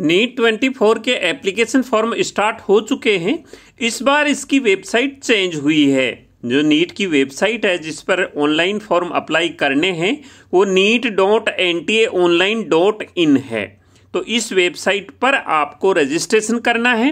NEET twenty four के application form start हो चुके हैं इस बार इसकी वेबसाइट चेंज हुई है जो नीट की वेबसाइट है जिस पर ऑनलाइन फॉर्म अप्लाई करने हैं वो NEET dot N T A online dot in है तो इस वेबसाइट पर आपको रजिस्ट्रेशन करना है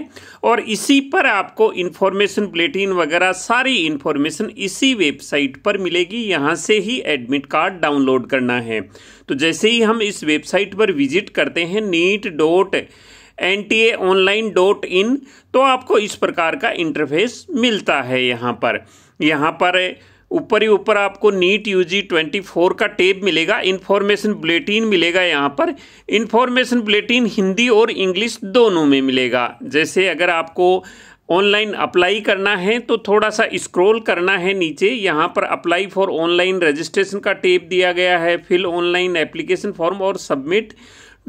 और इसी पर आपको इन्फॉर्मेशन बुलेटिन वगैरह सारी इन्फॉर्मेशन इसी वेबसाइट पर मिलेगी यहाँ से ही एडमिट कार्ड डाउनलोड करना है तो जैसे ही हम इस वेबसाइट पर विजिट करते हैं NEET dot N T A online dot in तो आपको इस प्रकार का इंटरफेस मिलता है यहाँ पर यहाँ पर ऊपर ही ऊपर आपको NEET U G twenty four का टेप मिलेगा इन्फॉर्मेशन बुलेटिन मिलेगा यहाँ पर इन्फॉर्मेशन बुलेटिन हिंदी और इंग्लिश दोनों में मिलेगा जैसे अगर आपको ऑनलाइन अप्लाई करना है तो थोड़ा सा स्क्रॉल करना है नीचे यहाँ पर अप्लाई फॉर ऑनलाइन रजिस्ट्रेशन का टेप दिया गया है फिल ऑनलाइन एप्लीकेशन फॉर्म और सबमिट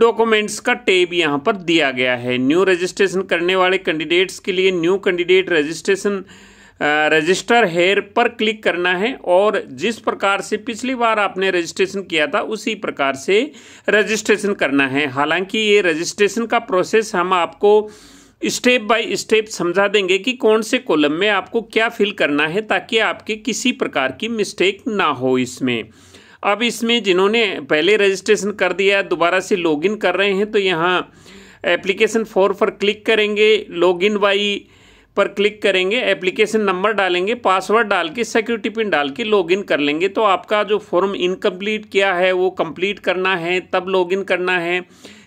डॉक्यूमेंट्स का टेब यहाँ पर दिया गया है न्यू रजिस्ट्रेशन करने वाले कैंडिडेट्स के लिए new candidate registration register here पर क्लिक करना है और जिस प्रकार से पिछली बार आपने रजिस्ट्रेशन किया था उसी प्रकार से रजिस्ट्रेशन करना है हालांकि ये रजिस्ट्रेशन का प्रोसेस हम आपको स्टेप बाय स्टेप समझा देंगे कि कौन से कॉलम में आपको क्या फिल करना है ताकि आपके किसी प्रकार की मिस्टेक ना हो इसमें अब इसमें जिन्होंने पहले रजिस्ट्रेशन कर दिया दोबारा से लॉगिन कर रहे हैं तो यहाँ एप्लीकेशन फॉर पर क्लिक करेंगे लॉगिन बाई पर क्लिक करेंगे एप्लीकेशन नंबर डालेंगे पासवर्ड डाल के सिक्योरिटी पिन डाल के लॉगिन कर लेंगे तो आपका जो फॉर्म इनकम्प्लीट किया है वो कंप्लीट करना है तब लॉगिन करना है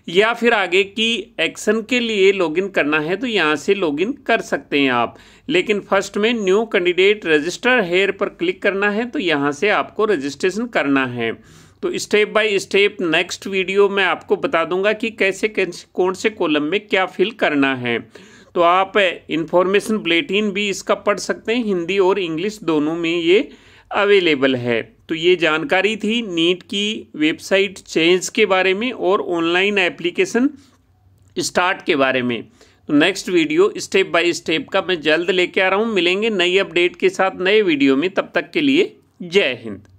या फिर आगे की एक्शन के लिए लॉगिन करना है तो यहाँ से लॉगिन कर सकते हैं आप लेकिन फर्स्ट में न्यू कैंडिडेट रजिस्टर हेयर पर क्लिक करना है तो यहाँ से आपको रजिस्ट्रेशन करना है तो step by step next video में आपको बता दूंगा कि कैसे कौन से कॉलम में क्या फिल करना है तो आप इंफॉर्मेशन बुलेटिन भी इसका पढ़ सकते हैं हिंदी और इंग्लिश दोनों में ये अवेलेबल है तो ये जानकारी थी नीट की वेबसाइट चेंज के बारे में और ऑनलाइन एप्लीकेशन स्टार्ट के बारे में तो next video step by step का मैं जल्द लेके आ रहा हूँ मिलेंगे नई अपडेट के साथ नए वीडियो में तब तक के लिए जय हिंद